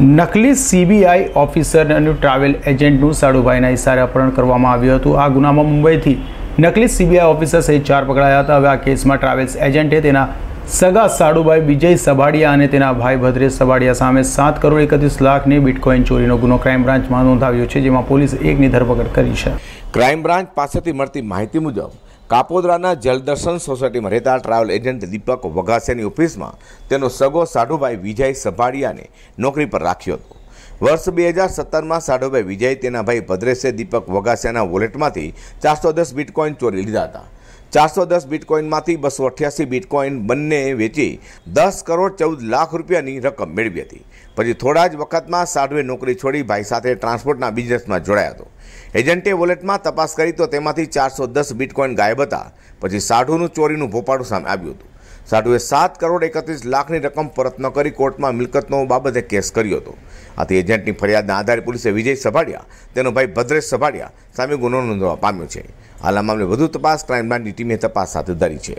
નકલી CBI officer અને travel એજન્ટનું સાડુભાઈના ઇશારે અપહરણ કરવામાં આવ્યું હતું આ ગુનામાં મુંબઈથી નકલી સીબીઆઈ ઓફિસર સહિત ચાર પકડાયા હતા હવે આ કેસમાં ટ્રાવેલ્સ એજન્ટે તેના સગા સાડુભાઈ વિજય સભાડિયા અને તેના ભાઈ ભદ્રેશ સભાડિયા સામે સાત કરોડ એકત્રીસ લાખની બિટકોઇન ચોરીનો ગુનો ક્રાઇમ બ્રાન્ચમાં નોંધાવ્યો છે જેમાં પોલીસે એકની ધરપકડ કરી છે ક્રાઇમ બ્રાન્ચ પાસેથી મળતી માહિતી મુજબ કાપોદરાના જલદર્શન સોસાયટીમાં રહેતા ટ્રાવેલ એજન્ટ દીપક વઘાસિયાની ઓફિસમાં તેનો સગો સાઢુભાઈ વિજય સભાડિયાને નોકરી પર રાખ્યો હતો વર્ષ બે હજાર સત્તરમાં સાઢુભાઈ વિજય તેના ભાઈ ભદ્રેશે દીપક વઘાસિયાના વોલેટમાંથી ચારસો દસ બિટકોઇન ચોરી લીધા હતા ચારસો દસ બિટકોઇનમાંથી બસો અઠ્યાસી બિટકોઇન બંને વેચી દસ કરોડ ચૌદ લાખ રૂપિયાની રકમ મેળવી હતી પછી થોડા જ વખતમાં સાઢવે નોકરી છોડી ભાઈ સાથે ટ્રાન્સપોર્ટના બિઝનેસમાં જોડાયો હતો એજન્ટે વોલેટમાં તપાસ કરી તો તેમાંથી ચારસો દસ બિટકોઇન ગાયબ હતા પછી સાઢુનું ચોરીનું ભોપાળું સામે આવ્યું હતું સાઢુએ સાત કરોડ એકત્રીસ લાખની રકમ પરત ન કરી કોર્ટમાં મિલકતનો બાબતે કેસ કર્યો હતો આથી એજન્ટની ફરિયાદના આધારે પોલીસે વિજય સભાડિયા તેનો ભાઈ ભદ્રેશ સભાડિયા સામે ગુનો નોંધવા પામ્યો છે હાલ આ મામલે વધુ તપાસ ક્રાઇમ બ્રાન્ચની ટીમે તપાસ હાથ ધરી છે